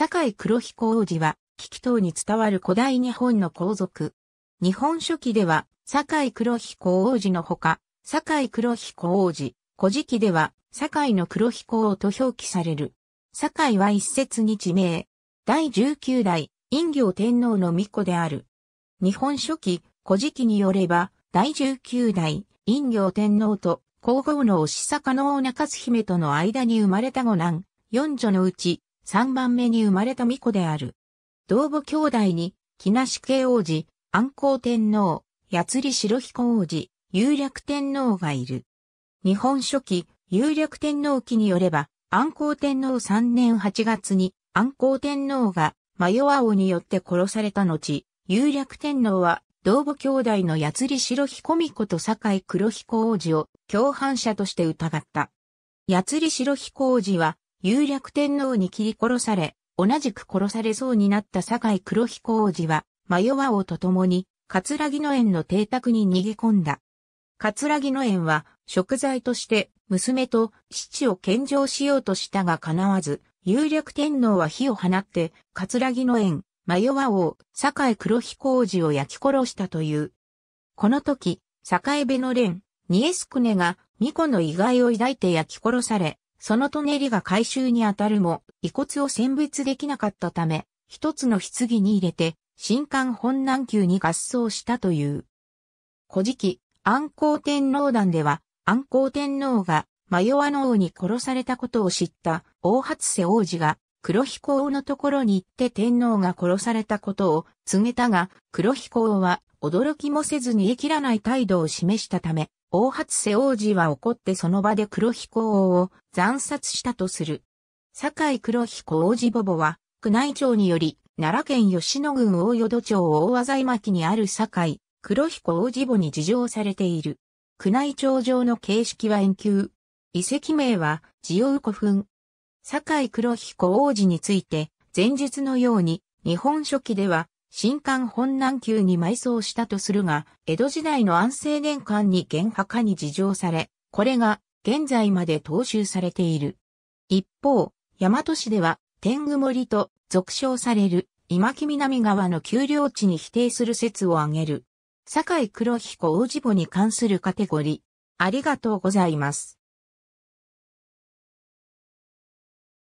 堺黒彦王子は、危機等に伝わる古代日本の皇族。日本書紀では、堺黒彦王子のほか、堺黒彦王子、古事記では、堺の黒彦王と表記される。堺は一説に地名。第19代、陰行天皇の御子である。日本書紀、古事記によれば、第19代、陰行天皇と皇后の押坂の大中津姫との間に生まれた五男、四女のうち、3番目に生まれた巫女である。同母兄弟に、木梨慶王子、安光天皇、八釣白彦王子、有略天皇がいる。日本初期、有略天皇記によれば、安光天皇3年8月に、安光天皇が、マヨお王によって殺された後、有略天皇は、同母兄弟の八釣白彦巫子と堺井黒彦王子を共犯者として疑った。八釣白彦王子は有略天皇に切り殺され、同じく殺されそうになった酒井黒彦王子は、迷わ王と共に、葛城の園の邸宅に逃げ込んだ。葛城の園は、食材として、娘と父を献上しようとしたが叶わず、有略天皇は火を放って、葛城の園、迷わ王、酒井黒彦王子を焼き殺したという。この時、酒部の連、ニエスクネが、巫女の意外を抱いて焼き殺され、そのトネリが回収にあたるも、遺骨を選別できなかったため、一つの棺に入れて、新館本南宮に合葬したという。古事記、安光天皇団では、安光天皇が、迷わワの王に殺されたことを知った大初瀬王子が、黒飛行のところに行って天皇が殺されたことを告げたが、黒飛行は驚きもせずに言い切らない態度を示したため、大初瀬王子は怒ってその場で黒彦王を惨殺したとする。堺黒彦王子母母は、宮内庁により、奈良県吉野郡大淀町大和在巻にある堺黒彦王子母に事情されている。宮内庁上の形式は遠求。遺跡名は、ジオウ古墳。堺黒彦王子について、前述のように、日本書紀では、新館本南宮に埋葬したとするが、江戸時代の安政年間に原墓化に事情され、これが現在まで踏襲されている。一方、大和市では天狗森と俗称される今木南川の丘陵地に否定する説を挙げる。坂井黒彦王子母に関するカテゴリー。ありがとうございます。